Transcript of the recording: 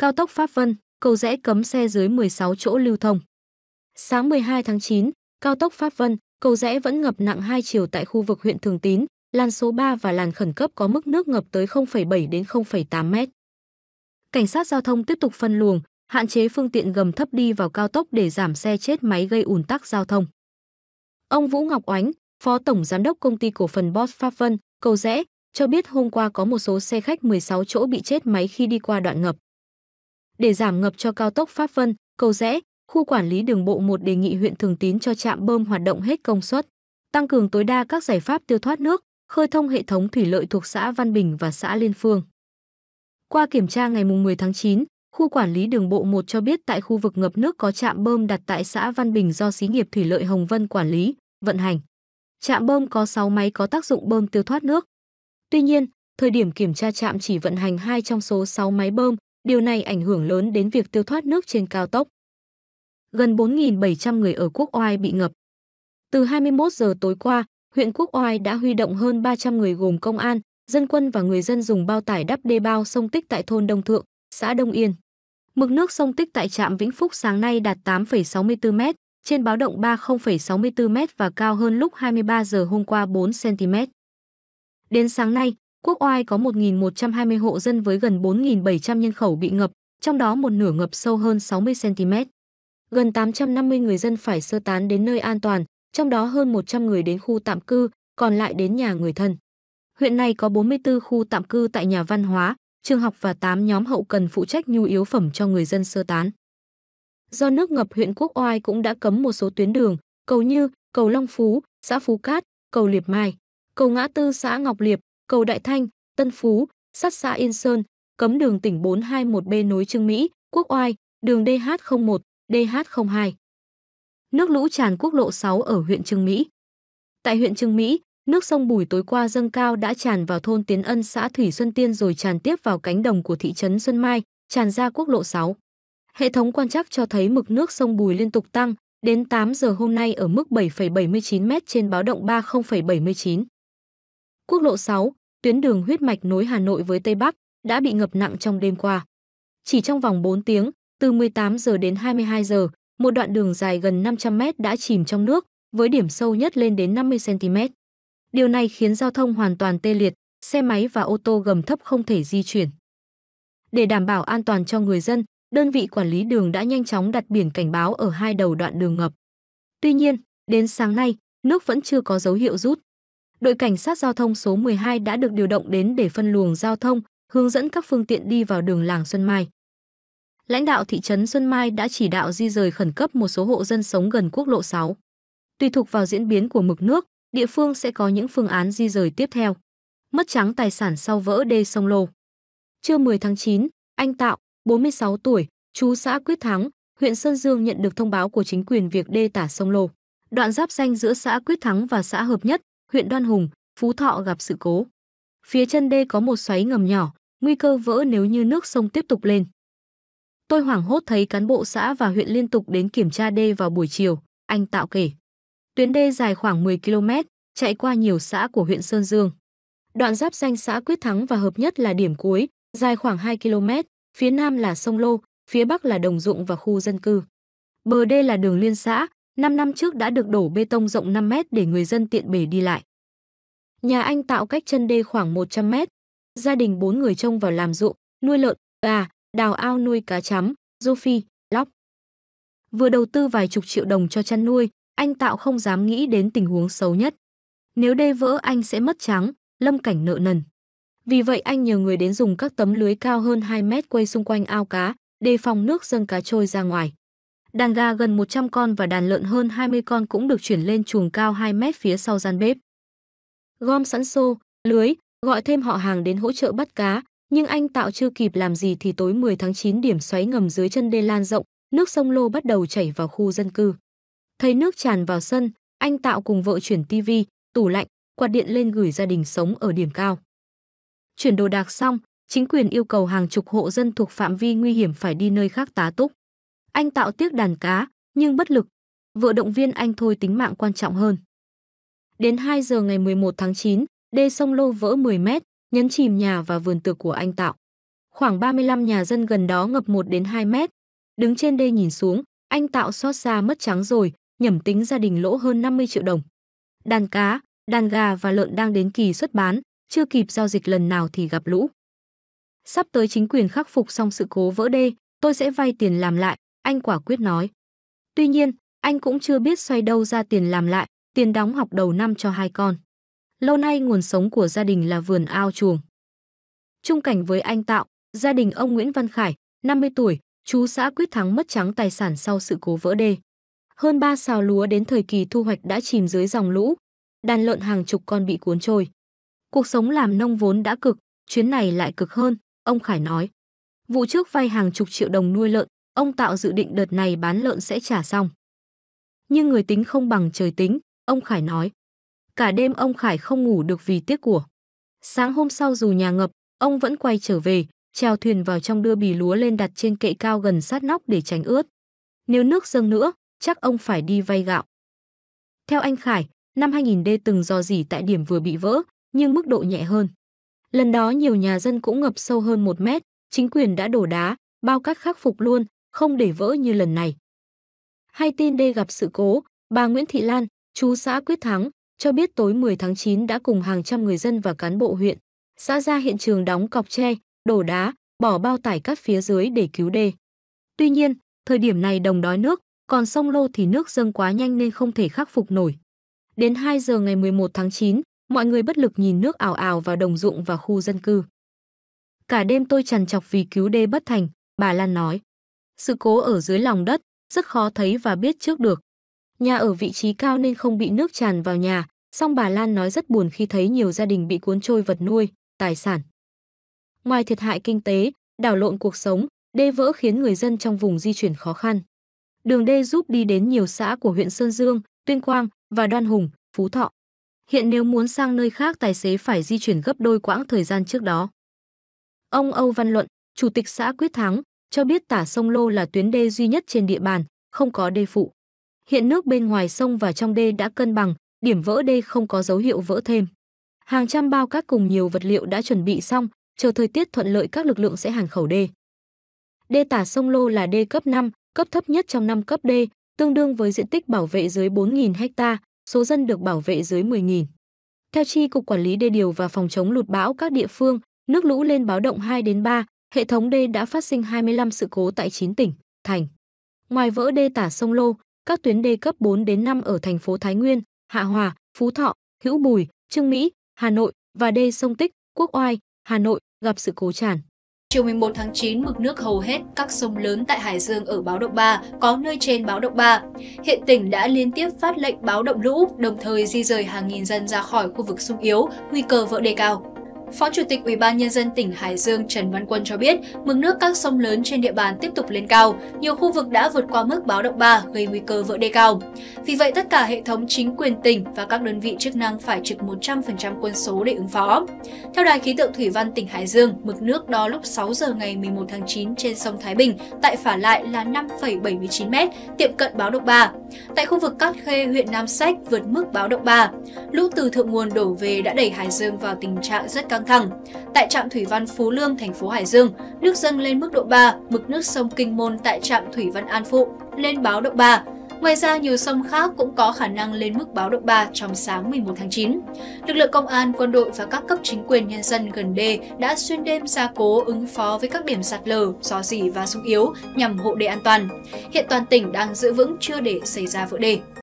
Cao tốc Pháp Vân, cầu rẽ cấm xe dưới 16 chỗ lưu thông. Sáng 12 tháng 9, cao tốc Pháp Vân, cầu rẽ vẫn ngập nặng hai chiều tại khu vực huyện Thường Tín, làn số 3 và làn khẩn cấp có mức nước ngập tới 0,7 đến 0,8 mét. Cảnh sát giao thông tiếp tục phân luồng, hạn chế phương tiện gầm thấp đi vào cao tốc để giảm xe chết máy gây ùn tắc giao thông. Ông Vũ Ngọc Oánh, Phó Tổng Giám đốc Công ty Cổ phần Boss Pháp Vân, Cầu Rẽ, cho biết hôm qua có một số xe khách 16 chỗ bị chết máy khi đi qua đoạn ngập để giảm ngập cho cao tốc Pháp Vân, cầu rẽ, khu quản lý đường bộ 1 đề nghị huyện Thường Tín cho trạm bơm hoạt động hết công suất, tăng cường tối đa các giải pháp tiêu thoát nước, khơi thông hệ thống thủy lợi thuộc xã Văn Bình và xã Liên Phương. Qua kiểm tra ngày 10 tháng 9, khu quản lý đường bộ 1 cho biết tại khu vực ngập nước có trạm bơm đặt tại xã Văn Bình do xí nghiệp thủy lợi Hồng Vân quản lý, vận hành. Trạm bơm có 6 máy có tác dụng bơm tiêu thoát nước. Tuy nhiên, thời điểm kiểm tra trạm chỉ vận hành 2 trong số 6 máy bơm, Điều này ảnh hưởng lớn đến việc tiêu thoát nước trên cao tốc. Gần 4.700 người ở Quốc Oai bị ngập. Từ 21 giờ tối qua, huyện Quốc Oai đã huy động hơn 300 người gồm công an, dân quân và người dân dùng bao tải đắp đê bao sông Tích tại thôn Đông Thượng, xã Đông Yên. Mực nước sông Tích tại trạm Vĩnh Phúc sáng nay đạt 8,64 m, trên báo động 30,64 m và cao hơn lúc 23 giờ hôm qua 4 cm. Đến sáng nay, Quốc Oai có 1.120 hộ dân với gần 4.700 nhân khẩu bị ngập, trong đó một nửa ngập sâu hơn 60cm. Gần 850 người dân phải sơ tán đến nơi an toàn, trong đó hơn 100 người đến khu tạm cư, còn lại đến nhà người thân. Huyện này có 44 khu tạm cư tại nhà văn hóa, trường học và 8 nhóm hậu cần phụ trách nhu yếu phẩm cho người dân sơ tán. Do nước ngập huyện Quốc Oai cũng đã cấm một số tuyến đường, cầu Như, cầu Long Phú, xã Phú Cát, cầu Liệp Mai, cầu Ngã Tư xã Ngọc Liệp, cầu Đại Thanh, Tân Phú, sát xã Yên Sơn, cấm đường tỉnh 421B nối Trương Mỹ, Quốc Oai, đường DH01, DH02. Nước lũ tràn quốc lộ 6 ở huyện Trương Mỹ. Tại huyện Trương Mỹ, nước sông Bùi tối qua dâng cao đã tràn vào thôn Tiến Ân xã Thủy Xuân Tiên rồi tràn tiếp vào cánh đồng của thị trấn Xuân Mai, tràn ra quốc lộ 6. Hệ thống quan trắc cho thấy mực nước sông Bùi liên tục tăng, đến 8 giờ hôm nay ở mức 7,79 m trên báo động 30,79 quốc lộ 6, tuyến đường huyết mạch nối Hà Nội với Tây Bắc, đã bị ngập nặng trong đêm qua. Chỉ trong vòng 4 tiếng, từ 18 giờ đến 22 giờ, một đoạn đường dài gần 500 mét đã chìm trong nước, với điểm sâu nhất lên đến 50 cm. Điều này khiến giao thông hoàn toàn tê liệt, xe máy và ô tô gầm thấp không thể di chuyển. Để đảm bảo an toàn cho người dân, đơn vị quản lý đường đã nhanh chóng đặt biển cảnh báo ở hai đầu đoạn đường ngập. Tuy nhiên, đến sáng nay, nước vẫn chưa có dấu hiệu rút đội cảnh sát giao thông số 12 đã được điều động đến để phân luồng giao thông, hướng dẫn các phương tiện đi vào đường làng Xuân Mai. Lãnh đạo thị trấn Xuân Mai đã chỉ đạo di rời khẩn cấp một số hộ dân sống gần quốc lộ 6. Tùy thuộc vào diễn biến của mực nước, địa phương sẽ có những phương án di rời tiếp theo. Mất trắng tài sản sau vỡ đê sông Lô. Trưa 10 tháng 9, anh Tạo, 46 tuổi, chú xã Quyết Thắng, huyện Sơn Dương nhận được thông báo của chính quyền việc đê tả sông Lô. Đoạn giáp danh giữa xã Quyết Thắng và xã Hợp Nhất huyện Đoan Hùng, Phú Thọ gặp sự cố. Phía chân đê có một xoáy ngầm nhỏ, nguy cơ vỡ nếu như nước sông tiếp tục lên. Tôi hoảng hốt thấy cán bộ xã và huyện liên tục đến kiểm tra đê vào buổi chiều, anh Tạo kể. Tuyến đê dài khoảng 10 km, chạy qua nhiều xã của huyện Sơn Dương. Đoạn giáp danh xã Quyết Thắng và Hợp Nhất là điểm cuối, dài khoảng 2 km, phía nam là sông Lô, phía bắc là đồng ruộng và khu dân cư. Bờ đê là đường liên xã, 5 năm trước đã được đổ bê tông rộng 5 mét để người dân tiện bể đi lại. Nhà anh tạo cách chân đê khoảng 100 mét. Gia đình 4 người trông vào làm ruộng, nuôi lợn, gà, đào ao nuôi cá chấm, rô phi, lóc. Vừa đầu tư vài chục triệu đồng cho chăn nuôi, anh Tạo không dám nghĩ đến tình huống xấu nhất. Nếu đê vỡ anh sẽ mất trắng, lâm cảnh nợ nần. Vì vậy anh nhờ người đến dùng các tấm lưới cao hơn 2 mét quay xung quanh ao cá, đề phòng nước dâng cá trôi ra ngoài. Đàn gà gần 100 con và đàn lợn hơn 20 con cũng được chuyển lên chuồng cao 2 mét phía sau gian bếp. Gom sẵn xô, lưới, gọi thêm họ hàng đến hỗ trợ bắt cá, nhưng anh Tạo chưa kịp làm gì thì tối 10 tháng 9 điểm xoáy ngầm dưới chân đê lan rộng, nước sông Lô bắt đầu chảy vào khu dân cư. Thấy nước tràn vào sân, anh Tạo cùng vợ chuyển tivi, tủ lạnh, quạt điện lên gửi gia đình sống ở điểm cao. Chuyển đồ đạc xong, chính quyền yêu cầu hàng chục hộ dân thuộc phạm vi nguy hiểm phải đi nơi khác tá túc. Anh tạo tiếc đàn cá, nhưng bất lực. Vợ động viên anh thôi tính mạng quan trọng hơn. Đến 2 giờ ngày 11 tháng 9, đê sông Lô vỡ 10 mét, nhấn chìm nhà và vườn tược của anh Tạo. Khoảng 35 nhà dân gần đó ngập 1 đến 2 mét. Đứng trên đê nhìn xuống, anh Tạo xót xa mất trắng rồi, nhẩm tính gia đình lỗ hơn 50 triệu đồng. Đàn cá, đàn gà và lợn đang đến kỳ xuất bán, chưa kịp giao dịch lần nào thì gặp lũ. Sắp tới chính quyền khắc phục xong sự cố vỡ đê, tôi sẽ vay tiền làm lại, anh quả quyết nói. Tuy nhiên, anh cũng chưa biết xoay đâu ra tiền làm lại, tiền đóng học đầu năm cho hai con. Lâu nay nguồn sống của gia đình là vườn ao chuồng. Trung cảnh với anh Tạo, gia đình ông Nguyễn Văn Khải, 50 tuổi, chú xã Quyết Thắng mất trắng tài sản sau sự cố vỡ đê. Hơn 3 xào lúa đến thời kỳ thu hoạch đã chìm dưới dòng lũ, đàn lợn hàng chục con bị cuốn trôi. Cuộc sống làm nông vốn đã cực, chuyến này lại cực hơn, ông Khải nói. Vụ trước vay hàng chục triệu đồng nuôi lợn, Ông Tạo dự định đợt này bán lợn sẽ trả xong. Nhưng người tính không bằng trời tính, ông Khải nói. Cả đêm ông Khải không ngủ được vì tiếc của. Sáng hôm sau dù nhà ngập, ông vẫn quay trở về, trèo thuyền vào trong đưa bì lúa lên đặt trên kệ cao gần sát nóc để tránh ướt. Nếu nước dâng nữa, chắc ông phải đi vay gạo. Theo anh Khải, năm 2000D từng dò dỉ tại điểm vừa bị vỡ, nhưng mức độ nhẹ hơn. Lần đó nhiều nhà dân cũng ngập sâu hơn 1 mét, chính quyền đã đổ đá, bao cát khắc phục luôn, không để vỡ như lần này. Hay tin đê gặp sự cố, bà Nguyễn Thị Lan, chú xã Quyết Thắng, cho biết tối 10 tháng 9 đã cùng hàng trăm người dân và cán bộ huyện, xã ra hiện trường đóng cọc tre, đổ đá, bỏ bao tải cát phía dưới để cứu đê. Tuy nhiên, thời điểm này đồng đói nước, còn sông Lô thì nước dâng quá nhanh nên không thể khắc phục nổi. Đến 2 giờ ngày 11 tháng 9, mọi người bất lực nhìn nước ảo ảo vào đồng ruộng và khu dân cư. Cả đêm tôi trằn trọc vì cứu đê bất thành, bà Lan nói. Sự cố ở dưới lòng đất rất khó thấy và biết trước được. Nhà ở vị trí cao nên không bị nước tràn vào nhà, song bà Lan nói rất buồn khi thấy nhiều gia đình bị cuốn trôi vật nuôi, tài sản. Ngoài thiệt hại kinh tế, đảo lộn cuộc sống, đê vỡ khiến người dân trong vùng di chuyển khó khăn. Đường đê giúp đi đến nhiều xã của huyện Sơn Dương, Tuyên Quang và Đoan Hùng, Phú Thọ. Hiện nếu muốn sang nơi khác tài xế phải di chuyển gấp đôi quãng thời gian trước đó. Ông Âu Văn Luận, Chủ tịch xã Quyết Thắng, cho biết tả sông Lô là tuyến đê duy nhất trên địa bàn, không có đê phụ. Hiện nước bên ngoài sông và trong đê đã cân bằng, điểm vỡ đê không có dấu hiệu vỡ thêm. Hàng trăm bao cát cùng nhiều vật liệu đã chuẩn bị xong, chờ thời tiết thuận lợi các lực lượng sẽ hàng khẩu đê. Đê tả sông Lô là đê cấp 5, cấp thấp nhất trong năm cấp đê, tương đương với diện tích bảo vệ dưới 4.000 ha, số dân được bảo vệ dưới 10.000. Theo Tri Cục Quản lý Đê Điều và Phòng chống lụt bão các địa phương, nước lũ lên báo động 2 đến 3, hệ thống đê đã phát sinh 25 sự cố tại 9 tỉnh, thành. Ngoài vỡ đê tả sông Lô, các tuyến đê cấp 4 đến 5 ở thành phố Thái Nguyên, Hạ Hòa, Phú Thọ, Hữu Bùi, Trương Mỹ, Hà Nội và đê sông Tích, Quốc Oai, Hà Nội gặp sự cố tràn. Chiều 11 tháng 9, mực nước hầu hết các sông lớn tại Hải Dương ở báo động 3, có nơi trên báo động 3. Hiện tỉnh đã liên tiếp phát lệnh báo động lũ, đồng thời di rời hàng nghìn dân ra khỏi khu vực sung yếu, nguy cơ vỡ đê cao. Phó Chủ tịch Ủy ban nhân dân tỉnh Hải Dương Trần Văn Quân cho biết, mực nước các sông lớn trên địa bàn tiếp tục lên cao, nhiều khu vực đã vượt qua mức báo động 3 gây nguy cơ vỡ đê cao. Vì vậy, tất cả hệ thống chính quyền tỉnh và các đơn vị chức năng phải trực 100% quân số để ứng phó. Theo Đài khí tượng thủy văn tỉnh Hải Dương, mực nước đo lúc 6 giờ ngày 11 tháng 9 trên sông Thái Bình tại Phả Lại là 5,79 m, tiệm cận báo động 3. Tại khu vực Cát Khê, huyện Nam Sách vượt mức báo động 3. Lũ từ thượng nguồn đổ về đã đẩy Hải Dương vào tình trạng rất cao căng thẳng. Tại trạm thủy văn Phú Lương, thành phố Hải Dương, nước dâng lên mức độ 3, mực nước sông Kinh Môn tại trạm thủy văn An Phụ lên báo động 3. Ngoài ra, nhiều sông khác cũng có khả năng lên mức báo động 3 trong sáng 11 tháng 9. Lực lượng công an, quân đội và các cấp chính quyền nhân dân gần đê đã xuyên đêm gia cố ứng phó với các điểm sạt lở, gió dỉ và sung yếu nhằm hộ đê an toàn. Hiện toàn tỉnh đang giữ vững chưa để xảy ra vỡ đê.